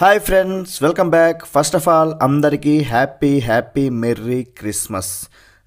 hi friends welcome back first of all అందరికీ happy happy merry Christmas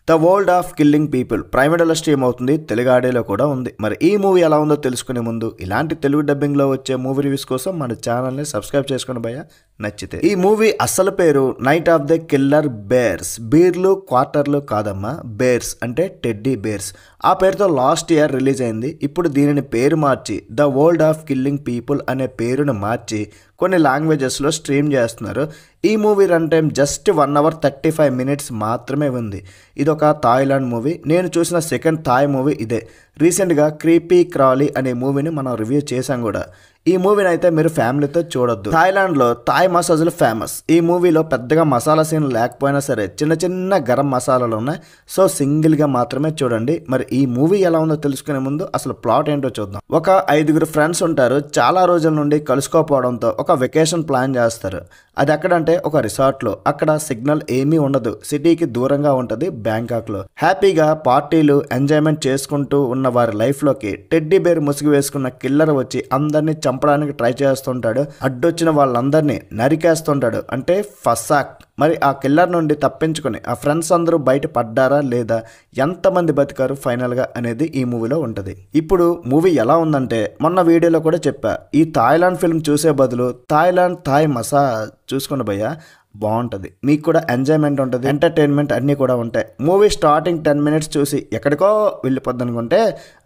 the world of killing people prime industry ఏమవుతుంది అవుతుంది తెలుగాడేలో కూడా ఉంది మరి ఈ మూవీ ఎలా ఉందో తెలుసుకునే ముందు ఇలాంటి తెలుగు డబ్బింగ్లో వచ్చే మూవీ రివ్యూస్ కోసం మన ఛానల్ని సబ్స్క్రైబ్ చేసుకుని భయ నచ్చితే ఈ మూవీ అసలు పేరు night of the killer bears బీర్లు క్వార్టర్లు కాదమ్మా బేర్స్ అంటే టెడ్డీ బేర్స్ ఆ పేరుతో లాస్ట్ ఇయర్ రిలీజ్ అయింది ఇప్పుడు దీనిని పేరు మార్చి the world of killing people అనే పేరును మార్చి కొన్ని లాంగ్వేజెస్లో స్ట్రీమ్ చేస్తున్నారు ఈ movie run time just one hour thirty five minutes మాత్రమే ఉంది ఇది ఒక థాయిలాండ్ మూవీ నేను చూసిన సెకండ్ థాయ్ మూవీ ఇదే రీసెంట్గా క్రీపీ క్రాలీ అనే మూవీని మనం రివ్యూ చేశాం కూడా ఈ మూవీని అయితే మీరు ఫ్యామిలీతో చూడొద్దు థాయిలాండ్లో థాయ్ మసాజ్లు ఫేమస్ ఈ మూవీలో పెద్దగా మసాలా సీన్ లేకపోయినా సరే చిన్న చిన్న గరం మసాలాలు ఉన్నాయి సో సింగిల్గా మాత్రమే చూడండి మరి ఈ మూవీ ఎలా ఉందో తెలుసుకునే ముందు అసలు ప్లాట్ ఏంటో చూద్దాం ఒక ఐదుగురు ఫ్రెండ్స్ ఉంటారు చాలా రోజుల నుండి కలుసుకోపోవడంతో ఒక వెకేషన్ ప్లాన్ చేస్తారు అది ఎక్కడంటే ఒక రిసార్ట్లో అక్కడ సిగ్నల్ ఏమీ ఉండదు సిటీకి దూరంగా ఉంటుంది బ్యాంకాక్లో హ్యాపీగా పార్టీలు ఎంజాయ్మెంట్ చేసుకుంటూ ఉన్న వారి లైఫ్లోకి టెడ్డీ బేర్ ముసుగు వేసుకున్న కిల్లర్ వచ్చి అందరినీ చంపడానికి ట్రై చేస్తుంటాడు అడ్డొచ్చిన వాళ్ళందరినీ నరికేస్తుంటాడు అంటే ఫసాక్ మరి ఆ కిల్లర్ నుండి తప్పించుకొని ఆ ఫ్రెండ్స్ అందరూ బయట పడ్డారా లేదా ఎంతమంది బతికారు ఫైనల్గా అనేది ఈ మూవీలో ఉంటుంది ఇప్పుడు మూవీ ఎలా ఉందంటే మొన్న వీడియోలో కూడా చెప్పా ఈ థాయిలాండ్ ఫిల్మ్ చూసే బదులు థాయిలాండ్ థాయ్ మసా చూసుకున్న భయ్య బాగుంటుంది మీకు కూడా ఎంజాయ్మెంట్ ఉంటుంది ఎంటర్టైన్మెంట్ అన్నీ కూడా ఉంటాయి మూవీ స్టార్టింగ్ టెన్ మినిట్స్ చూసి ఎక్కడికో వెళ్ళిపోద్ది అనుకుంటే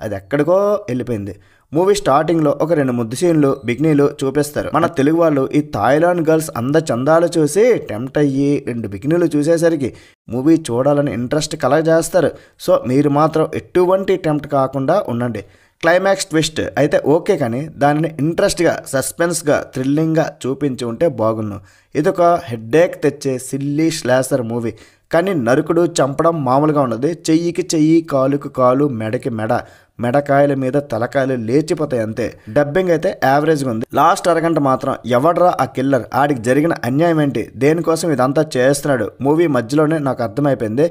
అది ఎక్కడికో వెళ్ళిపోయింది మూవీ స్టార్టింగ్లో ఒక రెండు ముద్దు సీన్లు బిగ్నీలు చూపిస్తారు మన తెలుగు వాళ్ళు ఈ థాయిలాండ్ గర్ల్స్ అంద చందాలు చూసి టెంప్ట్ అయ్యి రెండు బిగ్నీలు చూసేసరికి మూవీ చూడాలని ఇంట్రెస్ట్ కలగజేస్తారు సో మీరు మాత్రం ఎటువంటి టెంప్ట్ కాకుండా ఉండండి క్లైమాక్స్ ట్విస్ట్ అయితే ఓకే కానీ దానిని ఇంట్రెస్ట్గా సస్పెన్స్గా థ్రిల్లింగ్గా చూపించి ఉంటే బాగున్ను ఇదొక హెడ్ఏక్ తెచ్చే సిల్లీ స్లాసర్ మూవీ కానీ నరుకుడు చంపడం మామూలుగా ఉన్నది చెయ్యికి చెయ్యి కాలుకు కాలు మెడకి మెడ మెడకాయల మీద తలకాయలు లేచిపోతాయి అంతే డబ్బింగ్ అయితే యావరేజ్గా ఉంది లాస్ట్ అరగంట మాత్రం ఎవడ్రా ఆ కిల్లర్ ఆడికి జరిగిన అన్యాయం ఏంటి దేనికోసం ఇదంతా చేస్తున్నాడు మూవీ మధ్యలోనే నాకు అర్థమైపోయింది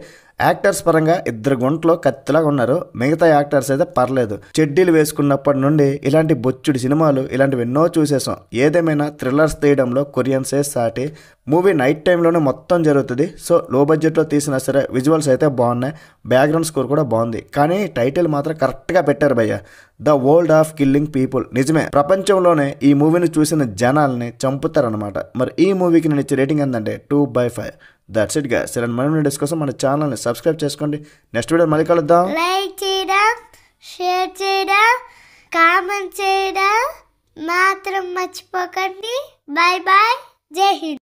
యాక్టర్స్ పరంగా ఇద్దరు గుంట్లో కత్తిలాగా ఉన్నారు మిగతా యాక్టర్స్ అయితే పర్లేదు చెడ్డీలు వేసుకున్నప్పటి నుండి ఇలాంటి బొచ్చుడి సినిమాలు ఇలాంటివి ఎన్నో చూసేసాం ఏదేమైనా థ్రిల్లర్స్ తీయడంలో కొరియన్సే సాటి మూవీ నైట్ టైంలోనే మొత్తం జరుగుతుంది సో లో బడ్జెట్లో తీసినా సరే విజువల్స్ అయితే బాగున్నాయి బ్యాక్గ్రౌండ్ స్కోర్ కూడా బాగుంది కానీ టైటిల్ మాత్రం కరెక్ట్గా పెట్టారు భయ్య the world of killing people నిజమే ప్రపంచంలోనే ఈ మూవీని చూసిన జనాల్ని చంపుతారనమాట మరి ఈ మూవీకి నేను ఇచ్చే రేటింగ్ ఏంటంటే two by five that's it గా సరే మరిన్ని వీడియోస్ కోసం మన ఛానల్ని సబ్స్క్రైబ్ చేసుకోండి నెక్స్ట్ వీడియో మళ్ళీ కలుద్దాం లైక్ చేయడం షేర్ చేయడం కామెంట్ చేయడం మాత్రం మర్చిపోకండి బాయ్ బాయ్ జై హింద్